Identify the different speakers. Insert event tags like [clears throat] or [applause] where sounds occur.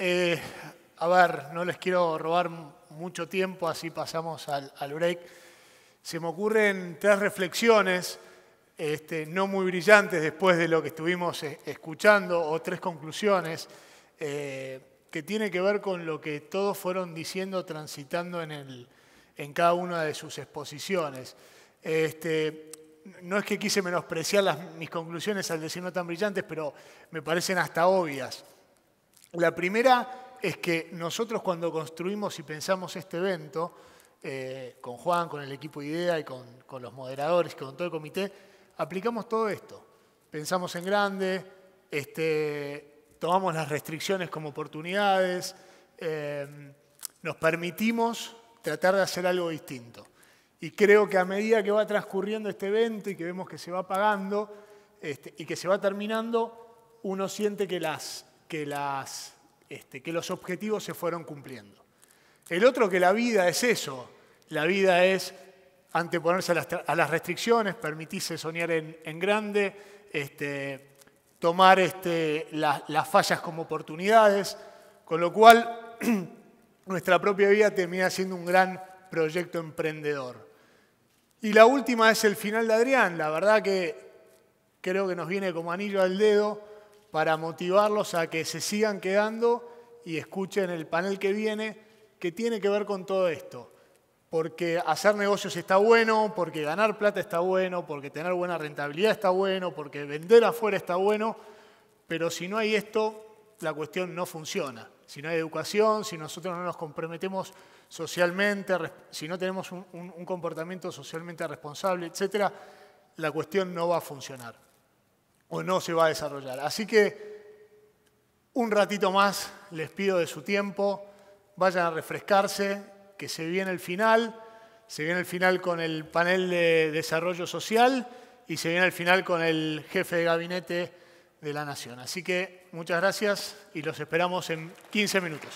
Speaker 1: Eh, a ver, no les quiero robar mucho tiempo, así pasamos al, break. Se me ocurren tres reflexiones, este, no muy brillantes después de lo que estuvimos eh, escuchando, o tres conclusiones, eh, que tiene que ver con lo que todos fueron diciendo, transitando en, cada una de sus exposiciones. Este, no es que quise menospreciar mis conclusiones al decir no tan brillantes, pero me parecen hasta obvias. La primera es que nosotros cuando construimos y pensamos este evento, eh, con Juan, con el equipo IDEA y con, los moderadores, con todo el comité, aplicamos todo esto. Pensamos en grande, este, tomamos las restricciones como oportunidades, em, nos permitimos tratar de hacer algo distinto. Y creo que a medida que va transcurriendo este evento y que vemos que se va pagando este, y que se va terminando, uno siente que las, este, que, los objetivos se fueron cumpliendo. El otro que la vida es eso, la vida es anteponerse a las, restricciones, permitirse soñar en, grande, este, tomar este, las fallas como oportunidades, con lo cual [clears throat] nuestra propia vida termina siendo un gran proyecto emprendedor. Y la última es el final de Adrián, la verdad que creo que nos viene como anillo al dedo, para motivarlos a que se sigan quedando y escuchen el panel que viene, que tiene que ver con todo esto. Porque hacer negocios está bueno, porque ganar plata está bueno, porque tener buena rentabilidad está bueno, porque vender afuera está bueno, pero si no hay esto, la cuestión no funciona. Si no hay educación, si nosotros no nos comprometemos socialmente, si no tenemos un, comportamiento socialmente responsable, etc., la cuestión no va a funcionar o no se va a desarrollar. Así que un ratito más les pido de su tiempo, vayan a refrescarse, que se viene el final, se viene el final con el panel de desarrollo social y se viene el final con el jefe de gabinete de la Nación. Así que muchas gracias y los esperamos en 15 minutos.